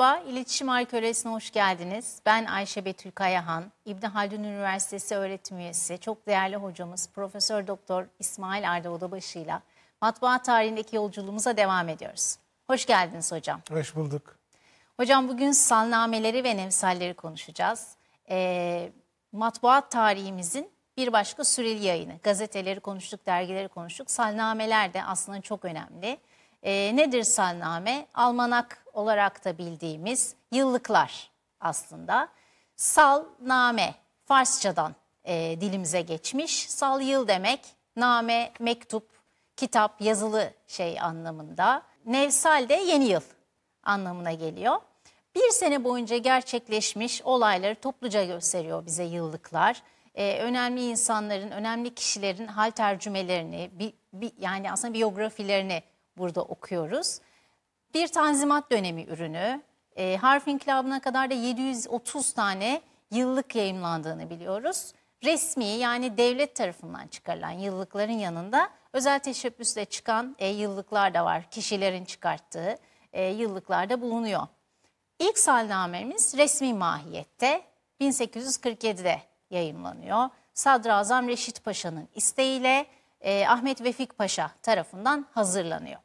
Merhaba, İletişim Arkeolojisi'ne hoş geldiniz. Ben Ayşe Betül Kayahan, İbni Haldun Üniversitesi öğretim üyesi, çok değerli hocamız Profesör Doktor İsmail Arda Odabaşı ile matbaa tarihindeki yolculuğumuza devam ediyoruz. Hoş geldiniz hocam. Hoş bulduk. Hocam bugün salnameleri ve nevsalleri konuşacağız. E, ee, matbuat tarihimizin bir başka süreli yayını. Gazeteleri konuştuk, dergileri konuştuk. Salnameler de aslında çok önemli. E, nedir salname? Almanak olarak da bildiğimiz yıllıklar aslında. Salname Farsçadan e, dilimize geçmiş. Sal yıl demek, name, mektup, kitap, yazılı şey anlamında. Nevsal de yeni yıl anlamına geliyor. Bir sene boyunca gerçekleşmiş olayları topluca gösteriyor bize yıllıklar. Ee, önemli insanların, önemli kişilerin hal tercümelerini, bi, bi, yani aslında biyografilerini burada okuyoruz. Bir tanzimat dönemi ürünü. E, harf inkılabına kadar da 730 tane yıllık yayımlandığını biliyoruz. Resmi yani devlet tarafından çıkarılan yıllıkların yanında özel teşebbüsle çıkan e, yıllıklar da var. Kişilerin çıkarttığı e, yıllıklarda bulunuyor. İlk salnamemiz resmi mahiyette 1847'de yayımlanıyor. Sadrazam Reşit Paşa'nın isteğiyle e, Ahmet Vefik Paşa tarafından hazırlanıyor.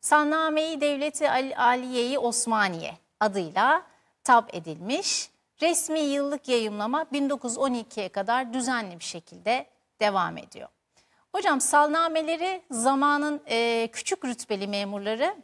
Sanname-i Devleti Aliye-i Osmaniye adıyla tab edilmiş. Resmi yıllık yayımlama 1912'ye kadar düzenli bir şekilde devam ediyor. Hocam salnameleri zamanın e, küçük rütbeli memurları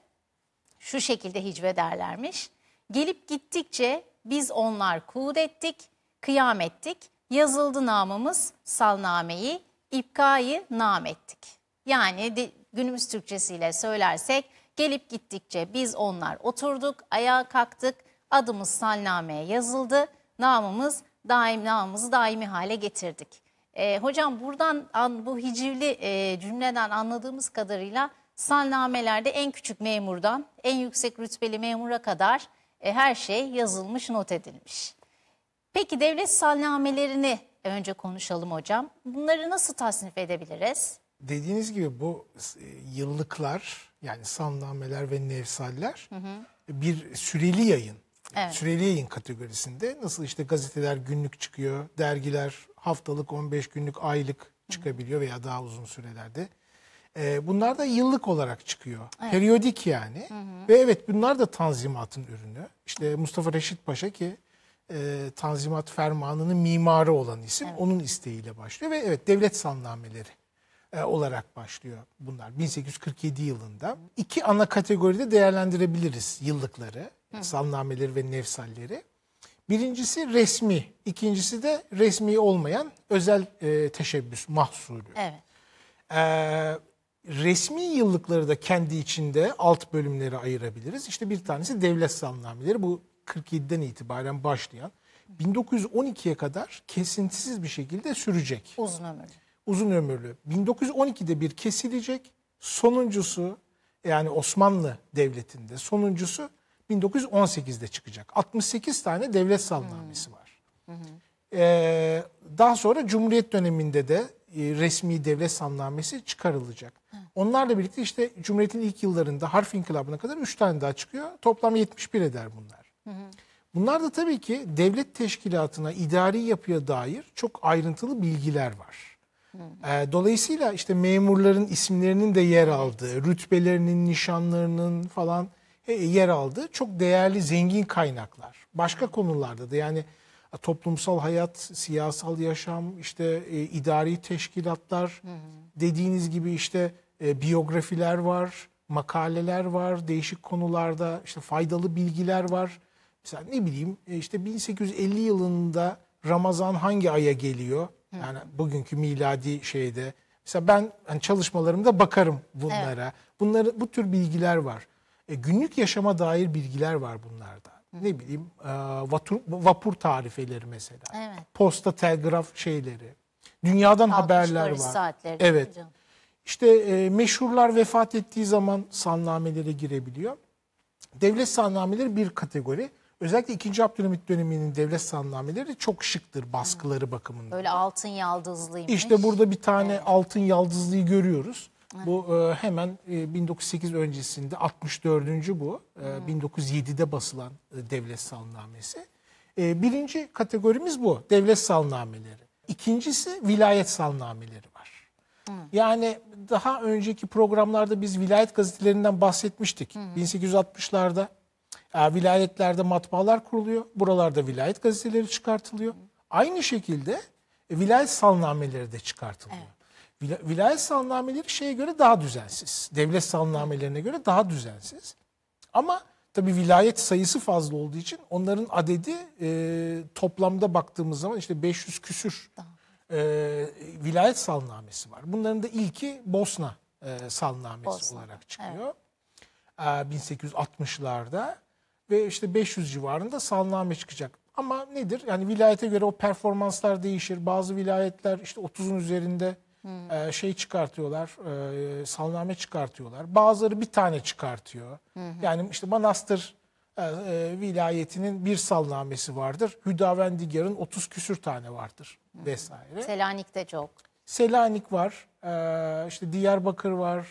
şu şekilde hicvederlermiş. Gelip gittikçe biz onlar kuğut ettik, kıyam ettik, yazıldı namımız salnameyi, ipkayı nam ettik. Yani günümüz Türkçesiyle söylersek gelip gittikçe biz onlar oturduk, ayağa kalktık, adımız salnameye yazıldı, namımız daim namımızı daimi hale getirdik. E, hocam buradan an, bu hicivli e, cümleden anladığımız kadarıyla salnamelerde en küçük memurdan en yüksek rütbeli memura kadar e, her şey yazılmış, not edilmiş. Peki devlet salnamelerini önce konuşalım hocam. Bunları nasıl tasnif edebiliriz? dediğiniz gibi bu e, yıllıklar yani sandameler ve nevsaller hı hı. bir süreli yayın. Evet. Süreli yayın kategorisinde nasıl işte gazeteler günlük çıkıyor, dergiler haftalık 15 günlük aylık çıkabiliyor veya daha uzun sürelerde. Ee, bunlar da yıllık olarak çıkıyor. Evet. Periyodik yani. Hı hı. Ve evet bunlar da Tanzimat'ın ürünü. İşte Mustafa Reşit Paşa ki e, Tanzimat Fermanı'nın mimarı olan isim evet. onun isteğiyle başlıyor. Ve evet devlet sannameleri. E, olarak başlıyor bunlar. 1847 yılında. iki ana kategoride değerlendirebiliriz yıllıkları, Hı. salnameleri ve nefsalleri. Birincisi resmi, ikincisi de resmi olmayan özel e, teşebbüs mahsulü. Evet. E, resmi yıllıkları da kendi içinde alt bölümleri ayırabiliriz. İşte bir tanesi devlet salnameleri. Bu 47'den itibaren başlayan 1912'ye kadar kesintisiz bir şekilde sürecek. Uzun ömürlü uzun ömürlü. 1912'de bir kesilecek. Sonuncusu yani Osmanlı Devleti'nde sonuncusu 1918'de çıkacak. 68 tane devlet salnamesi hmm. var. Hı Ee, daha sonra Cumhuriyet döneminde de e, resmi devlet salnamesi çıkarılacak. Hı. Onlarla birlikte işte Cumhuriyet'in ilk yıllarında harf inkılabına kadar 3 tane daha çıkıyor. Toplam 71 eder bunlar. Hı Bunlar da tabii ki devlet teşkilatına, idari yapıya dair çok ayrıntılı bilgiler var. Ee, dolayısıyla işte memurların isimlerinin de yer aldığı, rütbelerinin, nişanlarının falan e, yer aldığı çok değerli, zengin kaynaklar. Başka konularda da yani toplumsal hayat, siyasal yaşam, işte e, idari teşkilatlar dediğiniz gibi işte e, biyografiler var, makaleler var, değişik konularda işte faydalı bilgiler var. Mesela ne bileyim işte 1850 yılında Ramazan hangi aya geliyor? Yani bugünkü miladi şeyde mesela ben hani çalışmalarımda bakarım bunlara. Evet. Bunları bu tür bilgiler var. E, günlük yaşama dair bilgiler var bunlarda. Hı. Ne bileyim e, vapur, vapur tarifeleri mesela. Evet. Posta, telgraf şeyleri. Dünyadan Kalkış haberler var. saatleri. Evet. İşte e, meşhurlar vefat ettiği zaman sannamelere girebiliyor. Devlet sannameleri bir kategori. Özellikle 2. Abdülhamit döneminin devlet sannameleri çok şıktır baskıları bakımından. Böyle altın yaldızlıymış. İşte burada bir tane evet. altın yaldızlıyı görüyoruz. Evet. Bu e, hemen e, 1908 öncesinde 64. bu. E, 1907'de basılan e, devlet salnamesi. E, birinci kategorimiz bu. Devlet salnameleri. İkincisi vilayet salnameleri var. Hı. Yani daha önceki programlarda biz vilayet gazetelerinden bahsetmiştik. 1860'larda e, vilayetlerde matbaalar kuruluyor. Buralarda vilayet gazeteleri çıkartılıyor. Aynı şekilde e, vilayet salnameleri de çıkartılıyor. Evet. Vil vilayet salnameleri şeye göre daha düzensiz. Devlet salnamelerine göre daha düzensiz. Ama tabi vilayet sayısı fazla olduğu için onların adedi e, toplamda baktığımız zaman işte 500 küsür e, vilayet salnamesi var. Bunların da ilki Bosna e, salnamesi Bosna. olarak çıkıyor. Evet. E, 1860'larda ve işte 500 civarında salname çıkacak. Ama nedir? Yani vilayete göre o performanslar değişir. Bazı vilayetler işte 30'un üzerinde hmm. e, şey çıkartıyorlar, e, salname çıkartıyorlar. Bazıları bir tane çıkartıyor. Hmm. Yani işte Manastır e, e, vilayetinin bir salnamesi vardır. Hüdavendigar'ın 30 küsür tane vardır vesaire. Selanik'te çok. Selanik var. Ee, işte Diyarbakır var,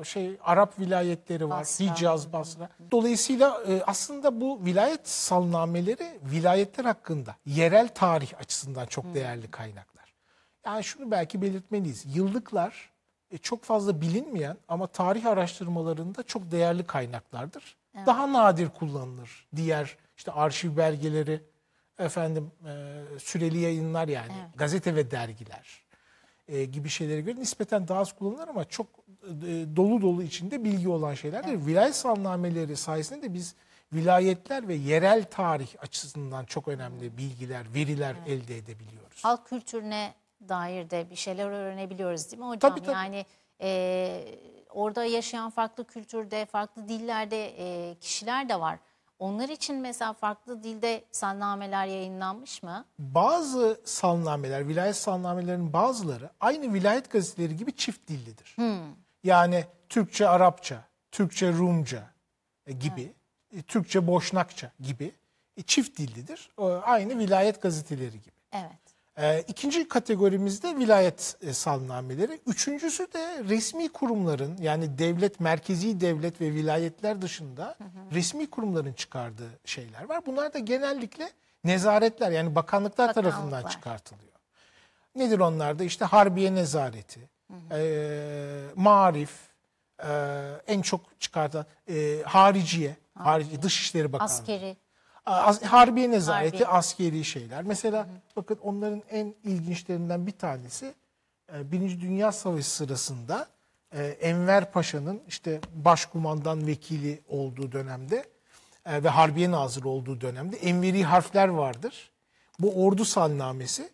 e, şey Arap vilayetleri var, Basra. Hicaz, Basra. Dolayısıyla e, aslında bu vilayet salnameleri vilayetler hakkında, yerel tarih açısından çok değerli kaynaklar. Yani şunu belki belirtmeliyiz. Yıllıklar e, çok fazla bilinmeyen ama tarih araştırmalarında çok değerli kaynaklardır. Evet. Daha nadir kullanılır diğer işte arşiv belgeleri, efendim süreli yayınlar yani, evet. gazete ve dergiler. E, gibi şeylere göre nispeten daha az kullanılır ama çok e, dolu dolu içinde bilgi olan şeylerdir. Evet. Vilayet sanlameleri sayesinde de biz vilayetler ve yerel tarih açısından çok önemli bilgiler, veriler evet. elde edebiliyoruz. Halk kültürüne dair de bir şeyler öğrenebiliyoruz değil mi hocam? Tabii, tabii. Yani e, orada yaşayan farklı kültürde, farklı dillerde e, kişiler de var. Onlar için mesela farklı dilde sannameler yayınlanmış mı? Bazı sannameler, vilayet sannamelerinin bazıları aynı vilayet gazeteleri gibi çift dillidir. Hmm. Yani Türkçe, Arapça, Türkçe, Rumca e, gibi, evet. E, Türkçe, Boşnakça gibi e, çift dillidir. Aynı vilayet gazeteleri gibi. Evet. İkinci ee, ikinci kategorimizde vilayet e, salnameleri. Üçüncüsü de resmi kurumların yani devlet, merkezi devlet ve vilayetler dışında hı hı. resmi kurumların çıkardığı şeyler var. Bunlar da genellikle nezaretler yani bakanlıklar, bakanlıklar. tarafından çıkartılıyor. Nedir onlar da? İşte Harbiye Nezareti, hı hı. E, Marif, e, en çok çıkartan e, Hariciye, Harici, Dışişleri Bakanlığı. Askeri harbiye nezareti, harbiye. askeri şeyler. Mesela hı hı. bakın onların en ilginçlerinden bir tanesi e, Birinci Dünya Savaşı sırasında e, Enver Paşa'nın işte başkumandan vekili olduğu dönemde e, ve Harbiye Nazırı olduğu dönemde Enveri harfler vardır. Bu ordu salnamesi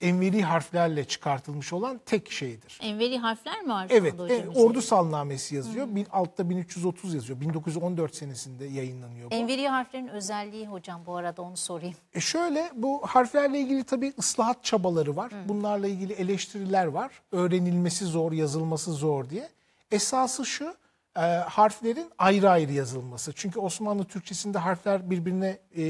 enveri harflerle çıkartılmış olan tek şeydir. Enveri harfler mi var? Evet, e, Ordu Salnamesi yazıyor. Hı. altta 1330 yazıyor. 1914 senesinde yayınlanıyor bu. Enveri harflerin özelliği hocam bu arada onu sorayım. E şöyle bu harflerle ilgili tabii ıslahat çabaları var. Hı. Bunlarla ilgili eleştiriler var. Öğrenilmesi zor, yazılması zor diye. Esası şu e, harflerin ayrı ayrı yazılması. Çünkü Osmanlı Türkçesinde harfler birbirine e,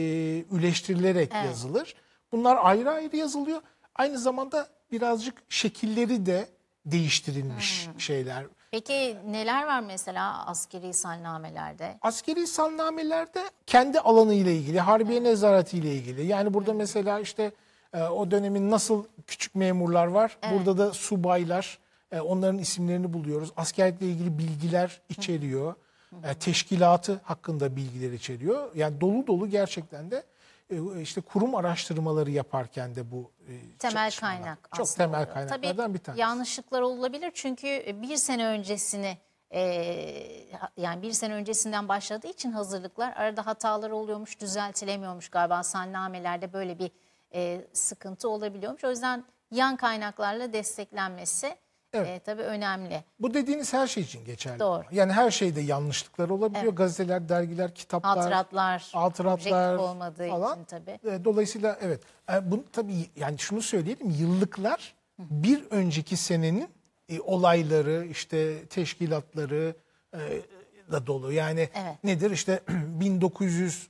üleştirilerek evet. yazılır. Bunlar ayrı ayrı yazılıyor. Aynı zamanda birazcık şekilleri de değiştirilmiş hmm. şeyler. Peki neler var mesela askeri salnamelerde? Askeri salnamelerde kendi alanı ile ilgili, harbiye evet. nezareti ile ilgili. Yani burada evet. mesela işte e, o dönemin nasıl küçük memurlar var, evet. burada da subaylar, e, onların isimlerini buluyoruz. Askerlikle ilgili bilgiler içeriyor, e, Hı. teşkilatı hakkında bilgiler içeriyor. Yani dolu dolu gerçekten de e, e, işte kurum araştırmaları yaparken de bu e, temel kaynak çok aslında temel kaynaklardan Tabii bir tanesi. Yanlışlıklar olabilir çünkü bir sene öncesini yani bir sene öncesinden başladığı için hazırlıklar arada hatalar oluyormuş düzeltilemiyormuş galiba sannamelerde böyle bir sıkıntı olabiliyormuş. O yüzden yan kaynaklarla desteklenmesi Evet. E, tabii önemli. Bu dediğiniz her şey için geçerli. Doğru. Yani her şeyde yanlışlıklar olabiliyor. Evet. Gazeteler, dergiler, kitaplar. Hatıratlar. Hatıratlar. olmadığı falan. için tabii. dolayısıyla evet. E, bunu tabii yani şunu söyleyelim. Yıllıklar bir önceki senenin e, olayları, işte teşkilatları e, da dolu. Yani evet. nedir işte 1900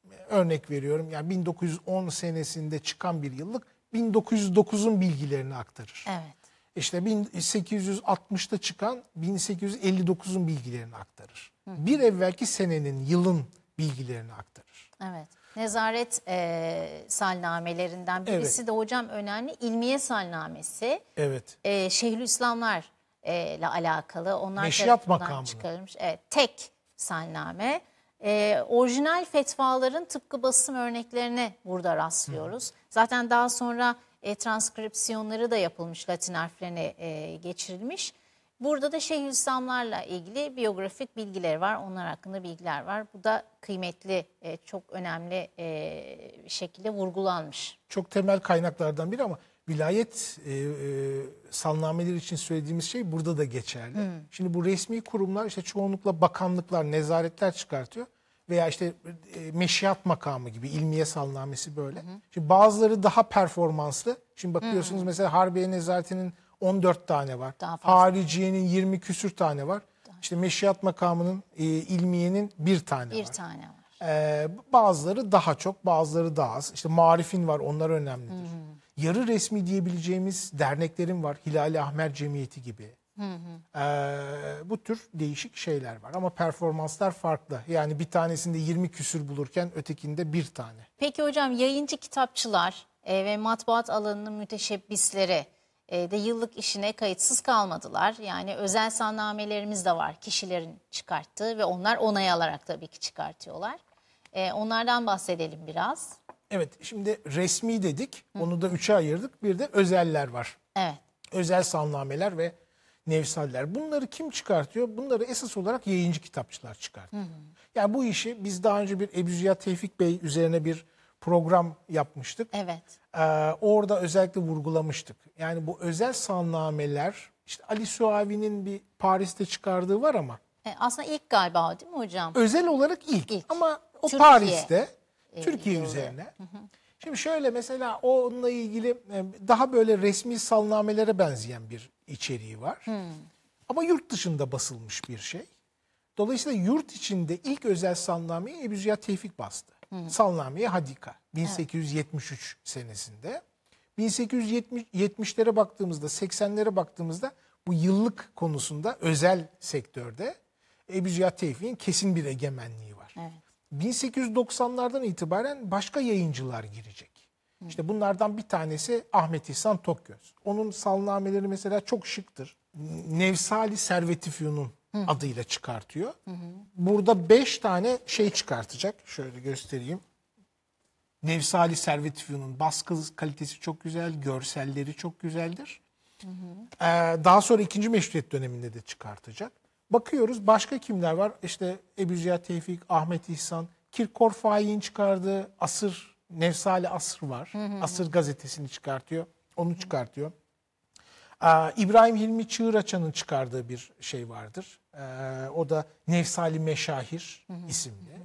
örnek veriyorum. Yani 1910 senesinde çıkan bir yıllık 1909'un bilgilerini aktarır. Evet. İşte 1860'da çıkan 1859'un bilgilerini aktarır. Hı. Bir evvelki senenin, yılın bilgilerini aktarır. Evet. Nezaret e, salnamelerinden birisi evet. de hocam önemli ilmiye salnamesi. Evet. E, Şeyhülislamlar e, ile alakalı. Onlar Meşrap makamı. Çıkarılmış. Evet, tek salname. E, orijinal fetvaların tıpkı basım örneklerine burada rastlıyoruz. Hı. Zaten daha sonra e, transkripsiyonları da yapılmış Latin harflerine e, geçirilmiş. Burada da Şeyhülislamlarla ilgili biyografik bilgiler var. Onlar hakkında bilgiler var. Bu da kıymetli, e, çok önemli e, şekilde vurgulanmış. Çok temel kaynaklardan biri ama vilayet e, e, salnameleri için söylediğimiz şey burada da geçerli. Hmm. Şimdi bu resmi kurumlar işte çoğunlukla bakanlıklar, nezaretler çıkartıyor veya işte e, meşiyat makamı gibi ilmiye salnamesi böyle. Hı hı. Şimdi bazıları daha performanslı. Şimdi bakıyorsunuz hı hmm. hı. mesela Harbiye Nezareti'nin 14 tane var. Hariciye'nin 20 küsür tane var. Daha. İşte meşiyat makamının e, ilmiyenin bir tane bir var. Bir tane var. Ee, bazıları daha çok, bazıları daha az. İşte marifin var, onlar önemlidir. Hı hmm. hı. Yarı resmi diyebileceğimiz derneklerin var. Hilal-i Ahmer Cemiyeti gibi. Hı hı. Ee, tür değişik şeyler var ama performanslar farklı. Yani bir tanesinde 20 küsür bulurken ötekinde bir tane. Peki hocam yayıncı kitapçılar e, ve matbuat alanının müteşebbisleri e, de yıllık işine kayıtsız kalmadılar. Yani özel sannamelerimiz de var kişilerin çıkarttığı ve onlar onay alarak tabii ki çıkartıyorlar. E, onlardan bahsedelim biraz. Evet şimdi resmi dedik Hı. onu da üçe ayırdık bir de özeller var. Evet. Özel sannameler ve Nevsaller. Bunları kim çıkartıyor? Bunları esas olarak yayıncı kitapçılar çıkartıyor. Hı hı. Yani bu işi biz daha önce bir Ebu Tevfik Bey üzerine bir program yapmıştık. Evet. Ee, orada özellikle vurgulamıştık. Yani bu özel sannameler, işte Ali Suavi'nin bir Paris'te çıkardığı var ama. E, aslında ilk galiba değil mi hocam? Özel olarak ilk, ilk. ama o Türkiye. Paris'te, e, Türkiye üzerine. Hı hı. Şimdi şöyle mesela onunla ilgili e, daha böyle resmi salnamelere benzeyen bir içeriği var. Hmm. Ama yurt dışında basılmış bir şey. Dolayısıyla yurt içinde ilk özel salnameyi Ebu Ziya Tevfik bastı. Hmm. Salnameye Hadika 1873 evet. senesinde. 1870'lere baktığımızda 80'lere baktığımızda bu yıllık konusunda özel sektörde Ebu Ziya Tevfik'in kesin bir egemenliği var. Evet. 1890'lardan itibaren başka yayıncılar girecek. İşte bunlardan bir tanesi Ahmet İhsan Tokgöz. Onun salnameleri mesela çok şıktır. Nevsali Servetifyu'nun adıyla çıkartıyor. Burada beş tane şey çıkartacak. Şöyle göstereyim. Nevsali Servetifyu'nun baskı kalitesi çok güzel, görselleri çok güzeldir. Ee, daha sonra ikinci meşrutiyet döneminde de çıkartacak. Bakıyoruz başka kimler var? İşte Ebu Ziya Tevfik, Ahmet İhsan, Kirkor Faik'in çıkardığı Asır, Nevsale Asır var. Hı hı. Asır gazetesini çıkartıyor. Onu çıkartıyor. Ee, İbrahim Hilmi Çığıraçan'ın çıkardığı bir şey vardır. Ee, o da Nevsali Meşahir isimli.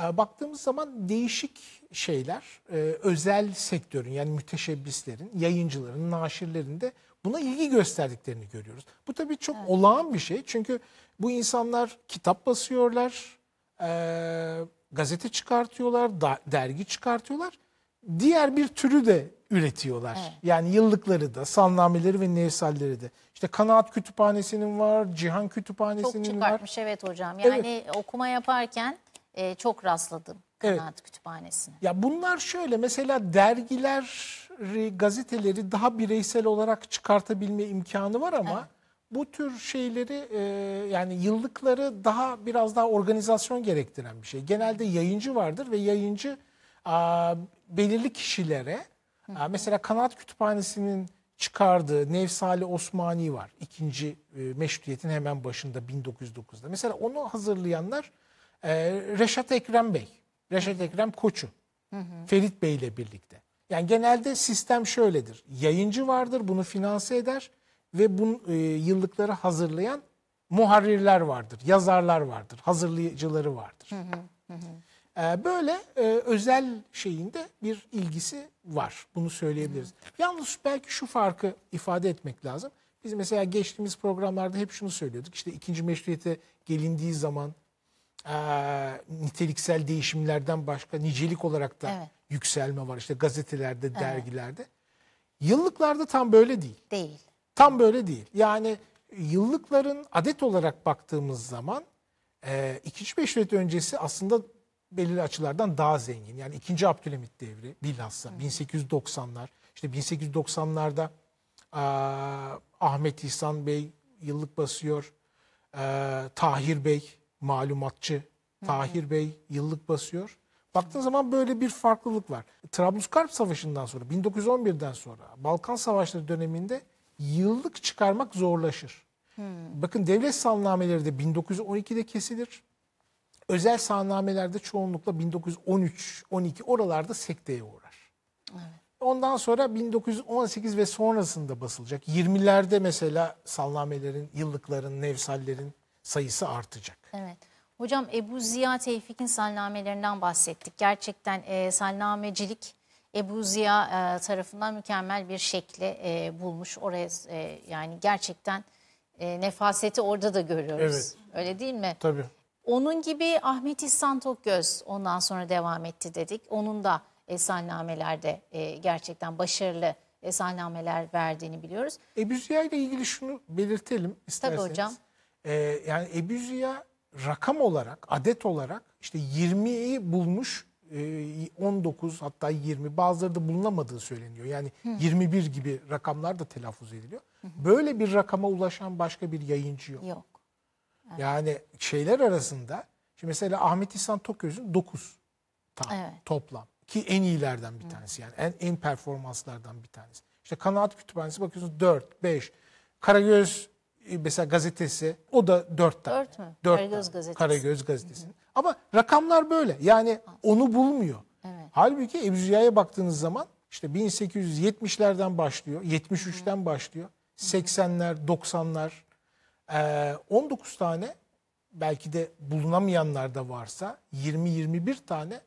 Ee, baktığımız zaman değişik şeyler e, özel sektörün yani müteşebbislerin, yayıncıların, naşirlerin de buna ilgi gösterdiklerini görüyoruz. Bu tabii çok evet. olağan bir şey. Çünkü bu insanlar kitap basıyorlar, e, gazete çıkartıyorlar, da, dergi çıkartıyorlar. Diğer bir türü de üretiyorlar. Evet. Yani yıllıkları da, salnameleri ve nevsalleri de. İşte Kanaat Kütüphanesi'nin var, Cihan Kütüphanesi'nin var. Çok çıkartmış var. evet hocam. Yani evet. okuma yaparken e, çok rastladım kanaat evet. kütüphanesine. Ya bunlar şöyle mesela dergileri, gazeteleri daha bireysel olarak çıkartabilme imkanı var ama evet. bu tür şeyleri e, yani yıllıkları daha biraz daha organizasyon gerektiren bir şey. Genelde yayıncı vardır ve yayıncı a, belirli kişilere a, mesela kanaat kütüphanesinin çıkardığı Nevsali Osmani var. ikinci e, meşrutiyetin hemen başında 1909'da. Mesela onu hazırlayanlar ee, Reşat Ekrem Bey, Reşat Ekrem Koçu, Ferit Bey ile birlikte. Yani genelde sistem şöyledir. Yayıncı vardır, bunu finanse eder ve bu e, yıllıkları hazırlayan muharrirler vardır, yazarlar vardır, hazırlayıcıları vardır. Ee, böyle e, özel şeyinde bir ilgisi var. Bunu söyleyebiliriz. Yalnız belki şu farkı ifade etmek lazım. Biz mesela geçtiğimiz programlarda hep şunu söylüyorduk. İşte ikinci meşruiyete gelindiği zaman e, niteliksel değişimlerden başka nicelik olarak da evet. yükselme var. İşte gazetelerde, evet. dergilerde. Yıllıklarda tam böyle değil. Değil. Tam böyle değil. Yani yıllıkların adet olarak baktığımız zaman e, 2. Beşiktaş öncesi aslında belirli açılardan daha zengin. Yani 2. Abdülhamit devri bilhassa Hı. 1890'lar. İşte 1890'larda e, Ahmet İhsan Bey yıllık basıyor. E, Tahir Bey malumatçı Tahir Bey yıllık basıyor. Baktığın zaman böyle bir farklılık var. Trablusgarp Savaşı'ndan sonra, 1911'den sonra Balkan Savaşları döneminde yıllık çıkarmak zorlaşır. Hmm. Bakın devlet sahannameleri de 1912'de kesilir. Özel sahannamelerde çoğunlukla 1913, 12 oralarda sekteye uğrar. Evet. Ondan sonra 1918 ve sonrasında basılacak. 20'lerde mesela salnamelerin, yıllıkların, nevsallerin sayısı artacak. Evet. Hocam Ebu Ziya Tevfik'in salnamelerinden bahsettik. Gerçekten e, salnamecilik Ebu Ziya e, tarafından mükemmel bir şekli e, bulmuş. Oraya e, yani gerçekten e, nefaseti orada da görüyoruz. Evet. Öyle değil mi? Tabii. Onun gibi Ahmet İhsan Tokgöz ondan sonra devam etti dedik. Onun da e, salnamelerde e, gerçekten başarılı e, salnameler verdiğini biliyoruz. Ebu Ziya ile ilgili şunu belirtelim isterseniz. Tabii hocam. E, yani Ebu rakam olarak, adet olarak işte 20'yi bulmuş 19 e, hatta 20 bazıları da bulunamadığı söyleniyor. Yani Hı. 21 gibi rakamlar da telaffuz ediliyor. Hı. Böyle bir rakama ulaşan başka bir yayıncı yok. Yok. Evet. Yani şeyler arasında şimdi mesela Ahmet İhsan Toköz'ün 9 tam evet. toplam ki en iyilerden bir tanesi yani en en performanslardan bir tanesi. İşte Kanaat Kütüphanesi bakıyorsunuz 4 5 Karagöz ee, mesela gazetesi o da dört tane. Dört mü? Dört Karagöz tane. gazetesi. Karagöz gazetesi. Hı hı. Ama rakamlar böyle. Yani onu bulmuyor. Evet. Halbuki Ebu Zürya'ya baktığınız zaman işte 1870'lerden başlıyor, 73'ten başlıyor. 80'ler, 90'lar, 19 tane belki de bulunamayanlar da varsa 20-21 tane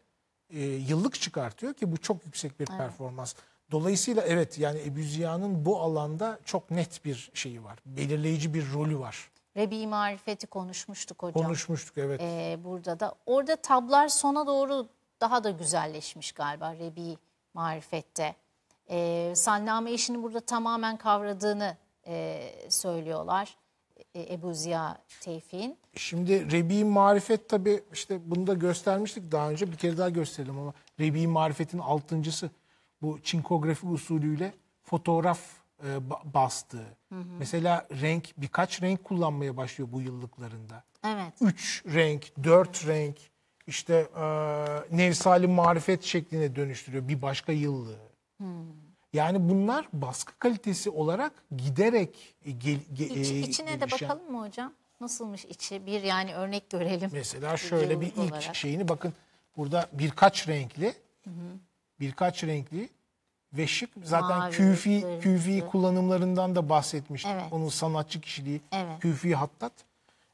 e, yıllık çıkartıyor ki bu çok yüksek bir evet. performans. Dolayısıyla evet yani Ebu Ziya'nın bu alanda çok net bir şeyi var. Belirleyici bir rolü var. Rebi marifeti konuşmuştuk hocam. Konuşmuştuk evet. Ee, burada da orada tablar sona doğru daha da güzelleşmiş galiba Rebi marifette. Ee, Sallame işini burada tamamen kavradığını e, söylüyorlar. E, Ebu Ziya Tevfik'in. Şimdi Rebi marifet tabii işte bunu da göstermiştik daha önce bir kere daha gösterelim ama Rebi marifetin altıncısı bu çinkografi usulüyle fotoğraf e, bastığı. Hı hı. Mesela renk birkaç renk kullanmaya başlıyor bu yıllıklarında. Evet. Üç renk, dört hı. renk işte e, Nevsali marifet şekline dönüştürüyor bir başka yıllığı. Hı. Yani bunlar baskı kalitesi olarak giderek e, gel, ge, İç, e, içine gelişen. de bakalım mı hocam? Nasılmış içi? Bir yani örnek görelim. Mesela şöyle bir, bir ilk olarak. şeyini bakın burada birkaç renkli. Hı hı birkaç renkli ve şık. Zaten Mavi, küfi, küfi kullanımlarından da bahsetmiştik. Evet. Onun sanatçı kişiliği, evet. küfi hattat.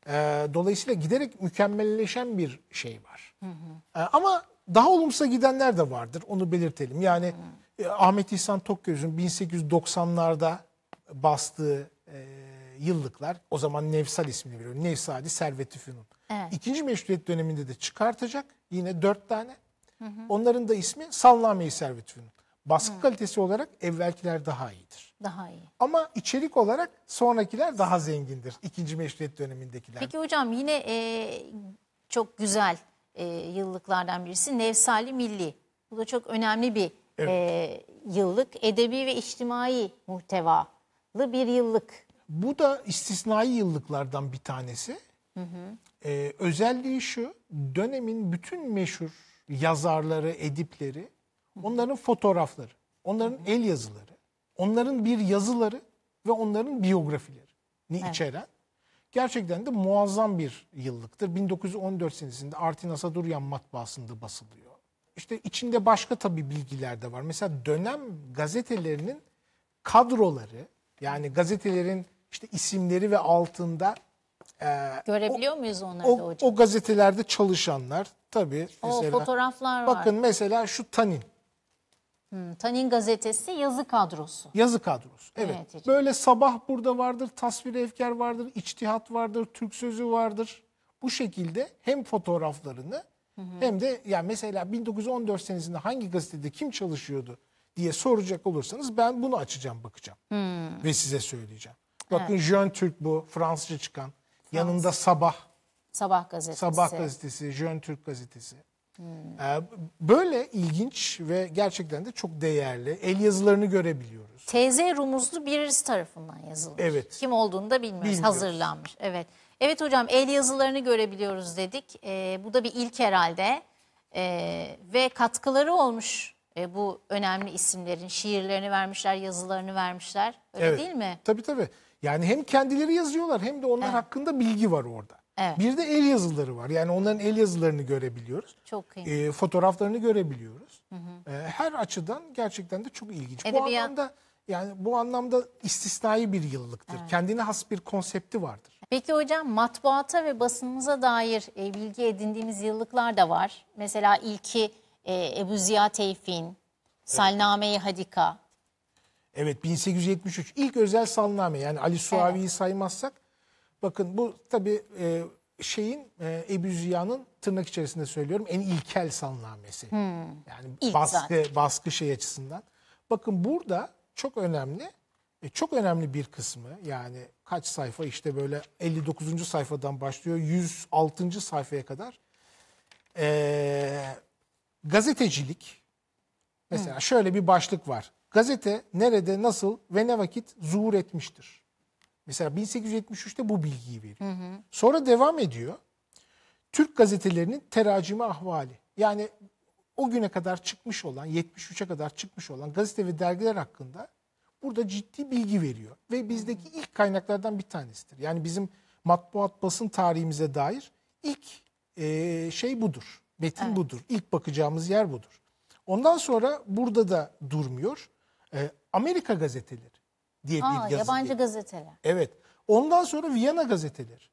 Ee, dolayısıyla giderek mükemmelleşen bir şey var. Hı hı. Ee, ama daha olumsuza gidenler de vardır. Onu belirtelim. Yani hı hı. E, Ahmet İhsan Tokgöz'ün 1890'larda bastığı e, yıllıklar o zaman Nevsal ismini veriyor. Nevsadi Servet-i Fünun. Evet. İkinci meşruiyet döneminde de çıkartacak. Yine dört tane. Hı Onların da ismi Sallame-i Servetün. Baskı hı. kalitesi olarak evvelkiler daha iyidir. Daha iyi. Ama içerik olarak sonrakiler daha zengindir. İkinci meşrut dönemindekiler. Peki hocam yine e, çok güzel e, yıllıklardan birisi Nevsali Milli. Bu da çok önemli bir evet. e, yıllık. Edebi ve içtimai muhtevalı bir yıllık. Bu da istisnai yıllıklardan bir tanesi. Hı hı. E, özelliği şu, dönemin bütün meşhur yazarları, edipleri, onların fotoğrafları, onların el yazıları, onların bir yazıları ve onların biyografilerini evet. içeren gerçekten de muazzam bir yıllıktır. 1914 senesinde Artin Asaduryan matbaasında basılıyor. İşte içinde başka tabi bilgiler de var. Mesela dönem gazetelerinin kadroları yani gazetelerin işte isimleri ve altında e, Görebiliyor o, muyuz onları o, da hocam? O gazetelerde çalışanlar tabii. O fotoğraflar bakın var. Bakın mesela şu Tanin. Hmm, Tanin gazetesi yazı kadrosu. Yazı kadrosu. Evet. evet Böyle sabah burada vardır, tasvir efkar vardır, içtihat vardır, Türk sözü vardır. Bu şekilde hem fotoğraflarını hı hı. hem de yani mesela 1914 senesinde hangi gazetede kim çalışıyordu diye soracak olursanız ben bunu açacağım bakacağım. Hmm. Ve size söyleyeceğim. Bakın evet. Jön Türk bu Fransızca çıkan. Yanında Sabah. Sabah gazetesi. Sabah gazetesi, Jön Türk gazetesi. Hmm. Ee, böyle ilginç ve gerçekten de çok değerli. El yazılarını görebiliyoruz. TZ Rumuzlu birisi tarafından yazılmış. Evet. Kim olduğunu da bilmiyoruz. bilmiyoruz. Hazırlanmış. Evet. Evet hocam el yazılarını görebiliyoruz dedik. Ee, bu da bir ilk herhalde. Ee, ve katkıları olmuş e, bu önemli isimlerin. Şiirlerini vermişler, yazılarını vermişler. Öyle evet. değil mi? Tabii tabii. Yani hem kendileri yazıyorlar hem de onlar evet. hakkında bilgi var orada. Evet. Bir de el yazıları var. Yani onların el yazılarını görebiliyoruz. Çok iyi. E, ee, fotoğraflarını görebiliyoruz. Hı hı. E, her açıdan gerçekten de çok ilginç. Edebiyat... Bu anlamda yani bu anlamda istisnai bir yıllıktır. Evet. Kendine has bir konsepti vardır. Peki hocam matbaata ve basınımıza dair e, bilgi edindiğimiz yıllıklar da var. Mesela ilki e, Ebu Ziya Tevfik'in, Salname-i Hadika, Evet 1873 ilk özel salname yani Ali Suavi'yi evet. saymazsak bakın bu tabi e, şeyin e, Ebu Ziya'nın tırnak içerisinde söylüyorum en ilkel salnamesi. Hmm. Yani İlk baskı baskı şey açısından. Bakın burada çok önemli e, çok önemli bir kısmı yani kaç sayfa işte böyle 59. sayfadan başlıyor 106. sayfaya kadar e, gazetecilik mesela hmm. şöyle bir başlık var Gazete nerede, nasıl ve ne vakit zuhur etmiştir. Mesela 1873'te bu bilgiyi veriyor. Hı hı. Sonra devam ediyor. Türk gazetelerinin teracimi ahvali. Yani o güne kadar çıkmış olan, 73'e kadar çıkmış olan gazete ve dergiler hakkında burada ciddi bilgi veriyor. Ve bizdeki ilk kaynaklardan bir tanesidir. Yani bizim matbuat basın tarihimize dair ilk e, şey budur. metin evet. budur. İlk bakacağımız yer budur. Ondan sonra burada da durmuyor. E, Amerika gazeteleri diye Aa, bir gazete. Yabancı gazeteler. Evet. Ondan sonra Viyana gazeteleri.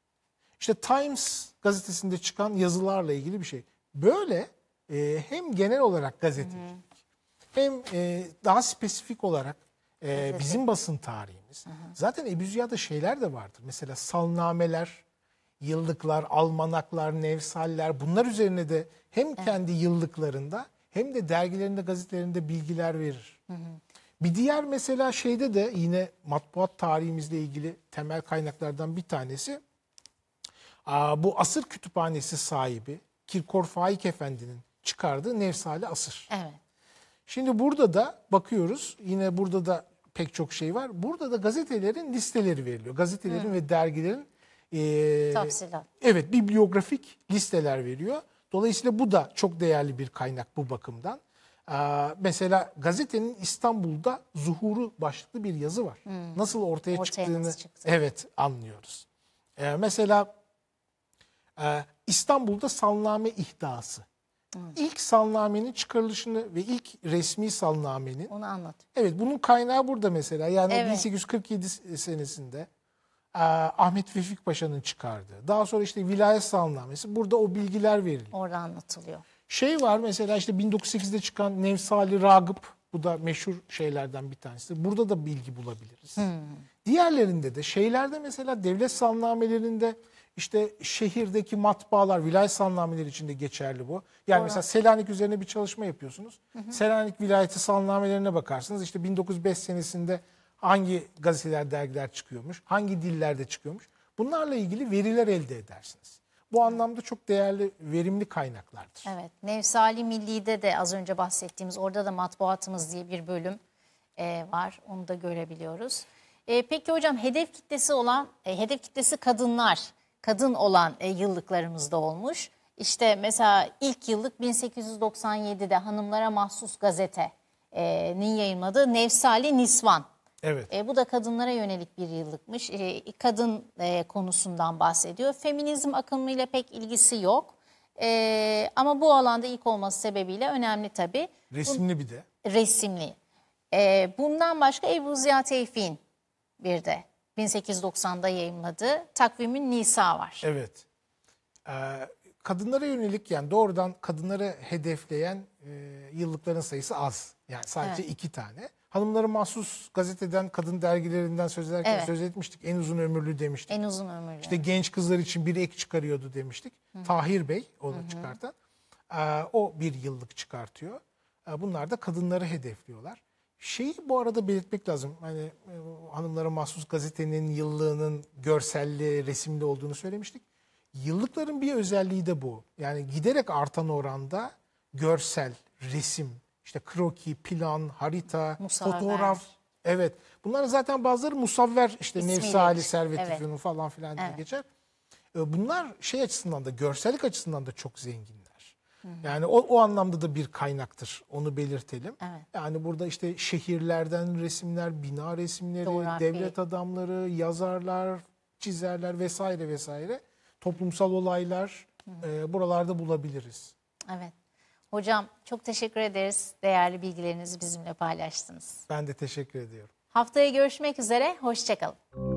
İşte Times gazetesinde çıkan yazılarla ilgili bir şey. Böyle e, hem genel olarak gazetecilik Hı-hı. hem e, daha spesifik olarak e, bizim basın tarihimiz. Hı-hı. Zaten Ebu şeyler de vardır. Mesela salnameler, yıllıklar, almanaklar, nevsaller bunlar üzerine de hem kendi evet. yıllıklarında hem de dergilerinde, gazetelerinde bilgiler verir. Hı hı. Bir diğer mesela şeyde de yine matbuat tarihimizle ilgili temel kaynaklardan bir tanesi bu asır kütüphanesi sahibi Kirkor Faik Efendi'nin çıkardığı Nevsale Asır. Evet. Şimdi burada da bakıyoruz yine burada da pek çok şey var. Burada da gazetelerin listeleri veriliyor. Gazetelerin Hı. ve dergilerin e, Evet bibliografik listeler veriyor. Dolayısıyla bu da çok değerli bir kaynak bu bakımdan. Ee, mesela gazetenin İstanbul'da zuhuru başlıklı bir yazı var. Hmm. Nasıl ortaya, ortaya çıktığını nasıl evet anlıyoruz. Ee, mesela e, İstanbul'da salname ihdası. Hmm. İlk salnamenin çıkarılışını ve ilk resmi salnamenin. Onu anlat. Evet bunun kaynağı burada mesela. Yani evet. 1847 senesinde e, Ahmet Vefik Paşa'nın çıkardığı. Daha sonra işte vilayet salnamesi. Burada o bilgiler veriliyor. Orada anlatılıyor. Şey var mesela işte 1908'de çıkan Nevsali Ragıp bu da meşhur şeylerden bir tanesi. Burada da bilgi bulabiliriz. Hmm. Diğerlerinde de şeylerde mesela devlet sannamelerinde işte şehirdeki matbaalar, vilayet sannameleri içinde geçerli bu. Yani Doğru. mesela Selanik üzerine bir çalışma yapıyorsunuz. Hı hı. Selanik vilayeti sannamelerine bakarsınız. İşte 1905 senesinde hangi gazeteler, dergiler çıkıyormuş, hangi dillerde çıkıyormuş. Bunlarla ilgili veriler elde edersiniz. Bu anlamda çok değerli, verimli kaynaklardır. Evet, Nevsali Milli'de de az önce bahsettiğimiz orada da matbuatımız diye bir bölüm e, var. Onu da görebiliyoruz. E, peki hocam hedef kitlesi olan, e, hedef kitlesi kadınlar, kadın olan e, yıllıklarımızda olmuş. İşte mesela ilk yıllık 1897'de Hanımlara Mahsus Gazete'nin e, yayınladığı Nevsali Nisvan Evet. E, bu da kadınlara yönelik bir yıllıkmış. E, kadın e, konusundan bahsediyor. Feminizm akımıyla pek ilgisi yok. E, ama bu alanda ilk olması sebebiyle önemli tabii. Resimli bir de. Resimli. E, bundan başka Ebu Ziya Tevfik'in bir de 1890'da yayınladığı takvimin Nisa var. Evet. Ee, kadınlara yönelik yani doğrudan kadınları hedefleyen e, yıllıkların sayısı az. Yani sadece evet. iki tane. Hanımların mahsus gazeteden, kadın dergilerinden söz ederken evet. söz etmiştik. En uzun ömürlü demiştik. En uzun ömürlü. İşte genç kızlar için bir ek çıkarıyordu demiştik. Hı -hı. Tahir Bey onu Hı çıkartan. Ee, o bir yıllık çıkartıyor. Ee, bunlar da kadınları hedefliyorlar. Şeyi bu arada belirtmek lazım. Hani e, hanımlara mahsus gazetenin yıllığının görselli, resimli olduğunu söylemiştik. Yıllıkların bir özelliği de bu. Yani giderek artan oranda görsel, resim, işte kroki, plan, harita, Musavver. fotoğraf. Evet. Bunların zaten bazıları musavver işte nevsali Nevsi Ali evet. falan filan diye evet. geçer. Ee, bunlar şey açısından da görsellik açısından da çok zenginler. Hı -hı. Yani o, o anlamda da bir kaynaktır. Onu belirtelim. Evet. Yani burada işte şehirlerden resimler, bina resimleri, Doğru, devlet adamları, yazarlar, çizerler vesaire vesaire toplumsal olaylar E, buralarda bulabiliriz. Evet. Hocam çok teşekkür ederiz. Değerli bilgilerinizi bizimle paylaştınız. Ben de teşekkür ediyorum. Haftaya görüşmek üzere. Hoşçakalın.